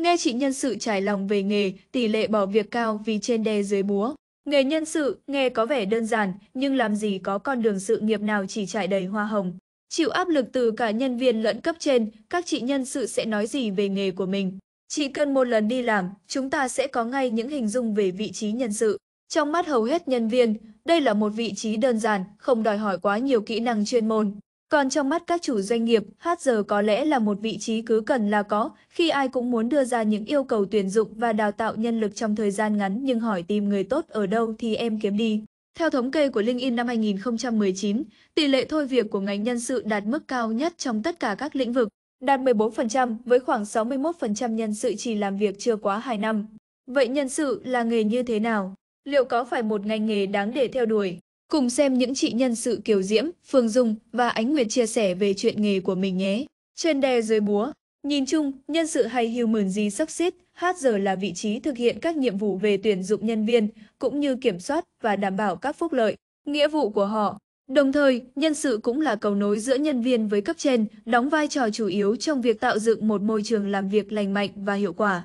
Nghe chị nhân sự trải lòng về nghề, tỷ lệ bỏ việc cao vì trên đe dưới búa. Nghề nhân sự, nghe có vẻ đơn giản, nhưng làm gì có con đường sự nghiệp nào chỉ trải đầy hoa hồng. Chịu áp lực từ cả nhân viên lẫn cấp trên, các chị nhân sự sẽ nói gì về nghề của mình. Chỉ cần một lần đi làm, chúng ta sẽ có ngay những hình dung về vị trí nhân sự. Trong mắt hầu hết nhân viên, đây là một vị trí đơn giản, không đòi hỏi quá nhiều kỹ năng chuyên môn. Còn trong mắt các chủ doanh nghiệp, HR có lẽ là một vị trí cứ cần là có, khi ai cũng muốn đưa ra những yêu cầu tuyển dụng và đào tạo nhân lực trong thời gian ngắn nhưng hỏi tìm người tốt ở đâu thì em kiếm đi. Theo thống kê của LinkedIn năm 2019, tỷ lệ thôi việc của ngành nhân sự đạt mức cao nhất trong tất cả các lĩnh vực, đạt 14% với khoảng 61% nhân sự chỉ làm việc chưa quá 2 năm. Vậy nhân sự là nghề như thế nào? Liệu có phải một ngành nghề đáng để theo đuổi? Cùng xem những chị nhân sự Kiều Diễm, Phương Dung và Ánh Nguyệt chia sẻ về chuyện nghề của mình nhé. Trên đè dưới búa, nhìn chung, nhân sự hay human gì sắc xít, hát giờ là vị trí thực hiện các nhiệm vụ về tuyển dụng nhân viên, cũng như kiểm soát và đảm bảo các phúc lợi, nghĩa vụ của họ. Đồng thời, nhân sự cũng là cầu nối giữa nhân viên với cấp trên, đóng vai trò chủ yếu trong việc tạo dựng một môi trường làm việc lành mạnh và hiệu quả.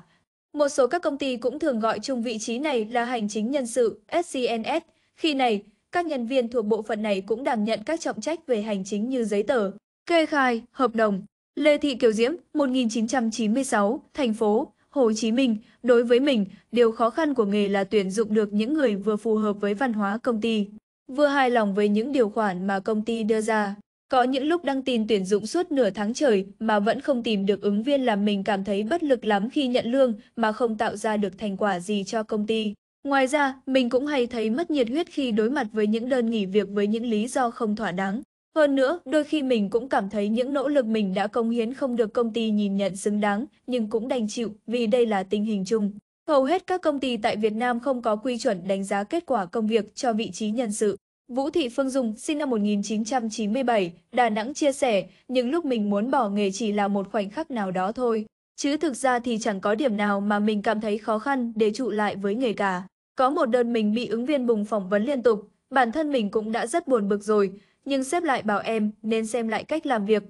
Một số các công ty cũng thường gọi chung vị trí này là hành chính nhân sự, SCNS. Khi này, các nhân viên thuộc bộ phận này cũng đảm nhận các trọng trách về hành chính như giấy tờ, kê khai, hợp đồng. Lê Thị Kiều Diễm, 1996, thành phố, Hồ Chí Minh, đối với mình, điều khó khăn của nghề là tuyển dụng được những người vừa phù hợp với văn hóa công ty, vừa hài lòng với những điều khoản mà công ty đưa ra. Có những lúc đăng tin tuyển dụng suốt nửa tháng trời mà vẫn không tìm được ứng viên làm mình cảm thấy bất lực lắm khi nhận lương mà không tạo ra được thành quả gì cho công ty. Ngoài ra, mình cũng hay thấy mất nhiệt huyết khi đối mặt với những đơn nghỉ việc với những lý do không thỏa đáng. Hơn nữa, đôi khi mình cũng cảm thấy những nỗ lực mình đã công hiến không được công ty nhìn nhận xứng đáng, nhưng cũng đành chịu vì đây là tình hình chung. Hầu hết các công ty tại Việt Nam không có quy chuẩn đánh giá kết quả công việc cho vị trí nhân sự. Vũ Thị Phương Dung, sinh năm 1997, Đà Nẵng chia sẻ, những lúc mình muốn bỏ nghề chỉ là một khoảnh khắc nào đó thôi. Chứ thực ra thì chẳng có điểm nào mà mình cảm thấy khó khăn để trụ lại với nghề cả. Có một đơn mình bị ứng viên bùng phỏng vấn liên tục, bản thân mình cũng đã rất buồn bực rồi, nhưng sếp lại bảo em nên xem lại cách làm việc.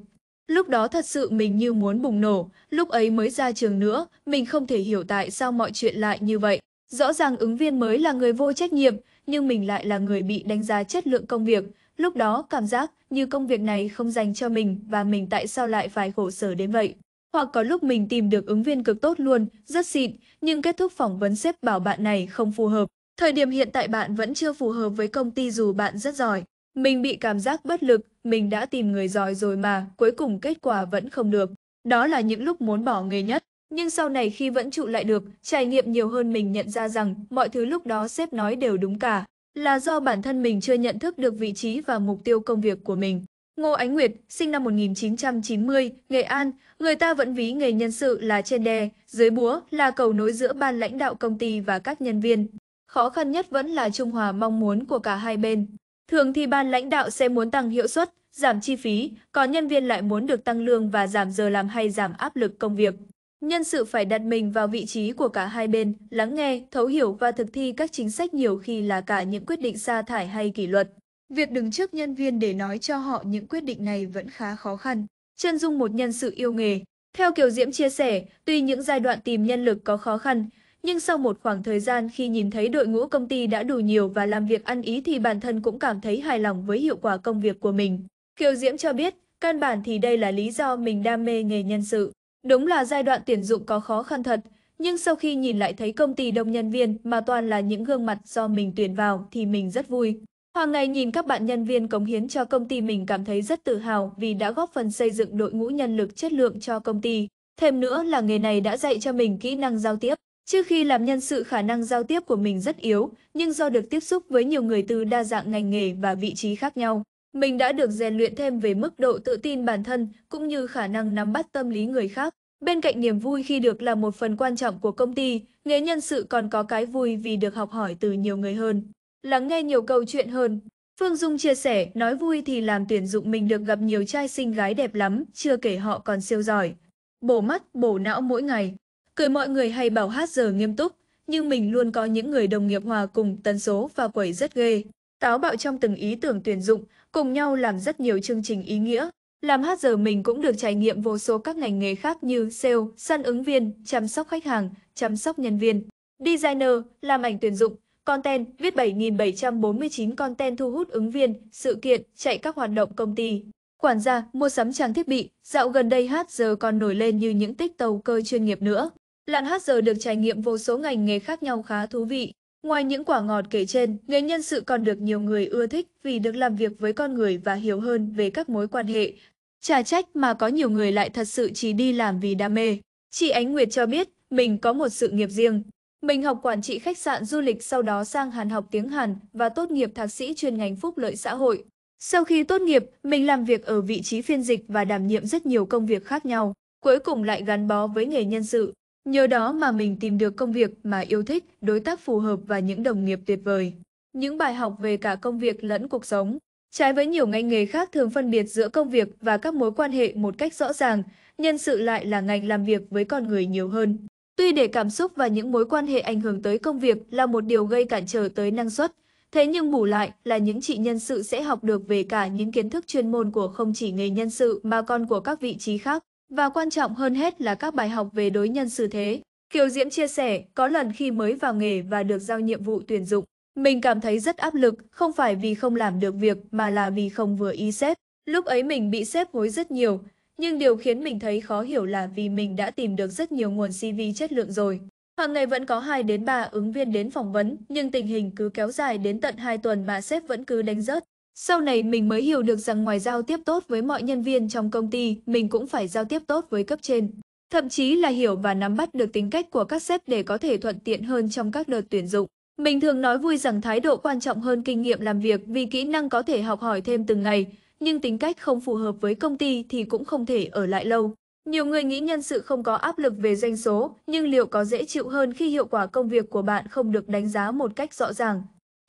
Lúc đó thật sự mình như muốn bùng nổ, lúc ấy mới ra trường nữa, mình không thể hiểu tại sao mọi chuyện lại như vậy. Rõ ràng ứng viên mới là người vô trách nhiệm, nhưng mình lại là người bị đánh giá chất lượng công việc. Lúc đó cảm giác như công việc này không dành cho mình và mình tại sao lại phải khổ sở đến vậy hoặc có lúc mình tìm được ứng viên cực tốt luôn, rất xịn, nhưng kết thúc phỏng vấn sếp bảo bạn này không phù hợp. Thời điểm hiện tại bạn vẫn chưa phù hợp với công ty dù bạn rất giỏi. Mình bị cảm giác bất lực, mình đã tìm người giỏi rồi mà, cuối cùng kết quả vẫn không được. Đó là những lúc muốn bỏ nghề nhất. Nhưng sau này khi vẫn trụ lại được, trải nghiệm nhiều hơn mình nhận ra rằng mọi thứ lúc đó sếp nói đều đúng cả. Là do bản thân mình chưa nhận thức được vị trí và mục tiêu công việc của mình. Ngô Ánh Nguyệt, sinh năm 1990, Nghệ An, người ta vẫn ví nghề nhân sự là trên đè, dưới búa là cầu nối giữa ban lãnh đạo công ty và các nhân viên. Khó khăn nhất vẫn là trung hòa mong muốn của cả hai bên. Thường thì ban lãnh đạo sẽ muốn tăng hiệu suất, giảm chi phí, còn nhân viên lại muốn được tăng lương và giảm giờ làm hay giảm áp lực công việc. Nhân sự phải đặt mình vào vị trí của cả hai bên, lắng nghe, thấu hiểu và thực thi các chính sách nhiều khi là cả những quyết định sa thải hay kỷ luật. Việc đứng trước nhân viên để nói cho họ những quyết định này vẫn khá khó khăn. Chân Dung một nhân sự yêu nghề. Theo Kiều Diễm chia sẻ, tuy những giai đoạn tìm nhân lực có khó khăn, nhưng sau một khoảng thời gian khi nhìn thấy đội ngũ công ty đã đủ nhiều và làm việc ăn ý thì bản thân cũng cảm thấy hài lòng với hiệu quả công việc của mình. Kiều Diễm cho biết, căn bản thì đây là lý do mình đam mê nghề nhân sự. Đúng là giai đoạn tuyển dụng có khó khăn thật, nhưng sau khi nhìn lại thấy công ty đông nhân viên mà toàn là những gương mặt do mình tuyển vào thì mình rất vui. Hàng ngày nhìn các bạn nhân viên cống hiến cho công ty mình cảm thấy rất tự hào vì đã góp phần xây dựng đội ngũ nhân lực chất lượng cho công ty. Thêm nữa là nghề này đã dạy cho mình kỹ năng giao tiếp. Trước khi làm nhân sự khả năng giao tiếp của mình rất yếu, nhưng do được tiếp xúc với nhiều người từ đa dạng ngành nghề và vị trí khác nhau, mình đã được rèn luyện thêm về mức độ tự tin bản thân cũng như khả năng nắm bắt tâm lý người khác. Bên cạnh niềm vui khi được là một phần quan trọng của công ty, nghề nhân sự còn có cái vui vì được học hỏi từ nhiều người hơn lắng nghe nhiều câu chuyện hơn. Phương Dung chia sẻ, nói vui thì làm tuyển dụng mình được gặp nhiều trai xinh gái đẹp lắm, chưa kể họ còn siêu giỏi. Bổ mắt, bổ não mỗi ngày. Cười mọi người hay bảo hát giờ nghiêm túc, nhưng mình luôn có những người đồng nghiệp hòa cùng tần số và quẩy rất ghê. Táo bạo trong từng ý tưởng tuyển dụng, cùng nhau làm rất nhiều chương trình ý nghĩa. Làm hát giờ mình cũng được trải nghiệm vô số các ngành nghề khác như sale, săn ứng viên, chăm sóc khách hàng, chăm sóc nhân viên, designer, làm ảnh tuyển dụng, Content viết 7.749 content thu hút ứng viên, sự kiện, chạy các hoạt động công ty. Quản gia, mua sắm trang thiết bị, dạo gần đây hát giờ còn nổi lên như những tích tàu cơ chuyên nghiệp nữa. Lạn hát giờ được trải nghiệm vô số ngành nghề khác nhau khá thú vị. Ngoài những quả ngọt kể trên, nghề nhân sự còn được nhiều người ưa thích vì được làm việc với con người và hiểu hơn về các mối quan hệ. Trà trách mà có nhiều người lại thật sự chỉ đi làm vì đam mê. Chị Ánh Nguyệt cho biết, mình có một sự nghiệp riêng, mình học quản trị khách sạn du lịch sau đó sang Hàn học tiếng Hàn và tốt nghiệp thạc sĩ chuyên ngành phúc lợi xã hội. Sau khi tốt nghiệp, mình làm việc ở vị trí phiên dịch và đảm nhiệm rất nhiều công việc khác nhau, cuối cùng lại gắn bó với nghề nhân sự. Nhờ đó mà mình tìm được công việc mà yêu thích, đối tác phù hợp và những đồng nghiệp tuyệt vời. Những bài học về cả công việc lẫn cuộc sống. Trái với nhiều ngành nghề khác thường phân biệt giữa công việc và các mối quan hệ một cách rõ ràng, nhân sự lại là ngành làm việc với con người nhiều hơn. Tuy để cảm xúc và những mối quan hệ ảnh hưởng tới công việc là một điều gây cản trở tới năng suất, thế nhưng bù lại là những chị nhân sự sẽ học được về cả những kiến thức chuyên môn của không chỉ nghề nhân sự mà còn của các vị trí khác, và quan trọng hơn hết là các bài học về đối nhân xử thế. Kiều Diễm chia sẻ, có lần khi mới vào nghề và được giao nhiệm vụ tuyển dụng, mình cảm thấy rất áp lực, không phải vì không làm được việc mà là vì không vừa ý sếp. Lúc ấy mình bị sếp hối rất nhiều, nhưng điều khiến mình thấy khó hiểu là vì mình đã tìm được rất nhiều nguồn CV chất lượng rồi. Hàng ngày vẫn có 2 đến 3 ứng viên đến phỏng vấn, nhưng tình hình cứ kéo dài đến tận 2 tuần mà sếp vẫn cứ đánh rớt. Sau này mình mới hiểu được rằng ngoài giao tiếp tốt với mọi nhân viên trong công ty, mình cũng phải giao tiếp tốt với cấp trên. Thậm chí là hiểu và nắm bắt được tính cách của các sếp để có thể thuận tiện hơn trong các đợt tuyển dụng. Mình thường nói vui rằng thái độ quan trọng hơn kinh nghiệm làm việc vì kỹ năng có thể học hỏi thêm từng ngày, nhưng tính cách không phù hợp với công ty thì cũng không thể ở lại lâu. Nhiều người nghĩ nhân sự không có áp lực về doanh số, nhưng liệu có dễ chịu hơn khi hiệu quả công việc của bạn không được đánh giá một cách rõ ràng?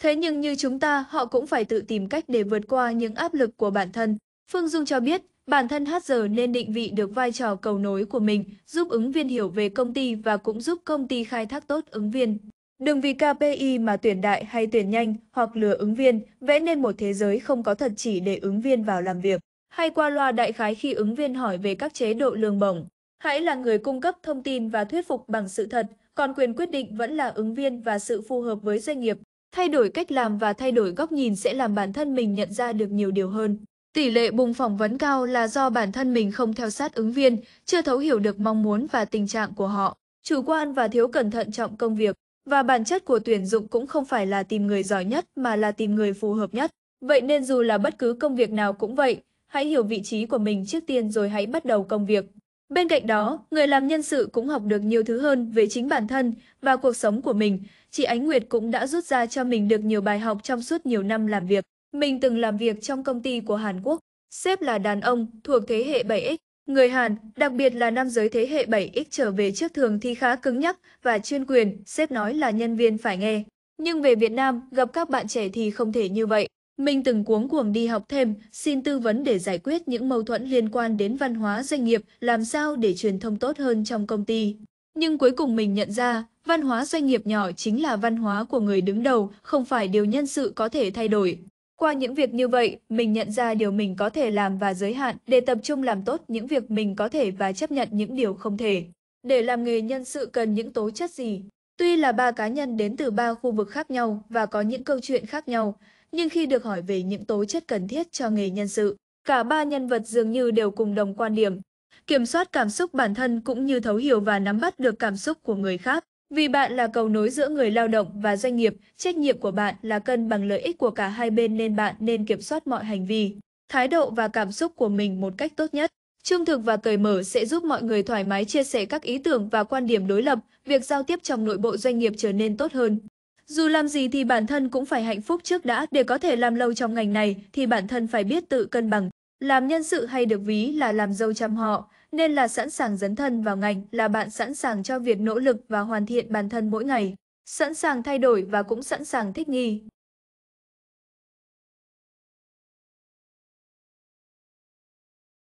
Thế nhưng như chúng ta, họ cũng phải tự tìm cách để vượt qua những áp lực của bản thân. Phương Dung cho biết, bản thân hát giờ nên định vị được vai trò cầu nối của mình, giúp ứng viên hiểu về công ty và cũng giúp công ty khai thác tốt ứng viên. Đừng vì KPI mà tuyển đại hay tuyển nhanh hoặc lừa ứng viên, vẽ nên một thế giới không có thật chỉ để ứng viên vào làm việc, hay qua loa đại khái khi ứng viên hỏi về các chế độ lương bổng. Hãy là người cung cấp thông tin và thuyết phục bằng sự thật, còn quyền quyết định vẫn là ứng viên và sự phù hợp với doanh nghiệp. Thay đổi cách làm và thay đổi góc nhìn sẽ làm bản thân mình nhận ra được nhiều điều hơn. Tỷ lệ bùng phỏng vấn cao là do bản thân mình không theo sát ứng viên, chưa thấu hiểu được mong muốn và tình trạng của họ, chủ quan và thiếu cẩn thận trọng công việc. Và bản chất của tuyển dụng cũng không phải là tìm người giỏi nhất mà là tìm người phù hợp nhất. Vậy nên dù là bất cứ công việc nào cũng vậy, hãy hiểu vị trí của mình trước tiên rồi hãy bắt đầu công việc. Bên cạnh đó, người làm nhân sự cũng học được nhiều thứ hơn về chính bản thân và cuộc sống của mình. Chị Ánh Nguyệt cũng đã rút ra cho mình được nhiều bài học trong suốt nhiều năm làm việc. Mình từng làm việc trong công ty của Hàn Quốc. Sếp là đàn ông, thuộc thế hệ 7X, Người Hàn, đặc biệt là nam giới thế hệ 7X trở về trước thường thì khá cứng nhắc và chuyên quyền, sếp nói là nhân viên phải nghe. Nhưng về Việt Nam, gặp các bạn trẻ thì không thể như vậy. Mình từng cuống cuồng đi học thêm, xin tư vấn để giải quyết những mâu thuẫn liên quan đến văn hóa doanh nghiệp, làm sao để truyền thông tốt hơn trong công ty. Nhưng cuối cùng mình nhận ra, văn hóa doanh nghiệp nhỏ chính là văn hóa của người đứng đầu, không phải điều nhân sự có thể thay đổi. Qua những việc như vậy, mình nhận ra điều mình có thể làm và giới hạn để tập trung làm tốt những việc mình có thể và chấp nhận những điều không thể. Để làm nghề nhân sự cần những tố chất gì? Tuy là ba cá nhân đến từ ba khu vực khác nhau và có những câu chuyện khác nhau, nhưng khi được hỏi về những tố chất cần thiết cho nghề nhân sự, cả ba nhân vật dường như đều cùng đồng quan điểm. Kiểm soát cảm xúc bản thân cũng như thấu hiểu và nắm bắt được cảm xúc của người khác. Vì bạn là cầu nối giữa người lao động và doanh nghiệp, trách nhiệm của bạn là cân bằng lợi ích của cả hai bên nên bạn nên kiểm soát mọi hành vi, thái độ và cảm xúc của mình một cách tốt nhất. Trung thực và cởi mở sẽ giúp mọi người thoải mái chia sẻ các ý tưởng và quan điểm đối lập, việc giao tiếp trong nội bộ doanh nghiệp trở nên tốt hơn. Dù làm gì thì bản thân cũng phải hạnh phúc trước đã, để có thể làm lâu trong ngành này thì bản thân phải biết tự cân bằng. Làm nhân sự hay được ví là làm dâu chăm họ, nên là sẵn sàng dấn thân vào ngành là bạn sẵn sàng cho việc nỗ lực và hoàn thiện bản thân mỗi ngày, sẵn sàng thay đổi và cũng sẵn sàng thích nghi.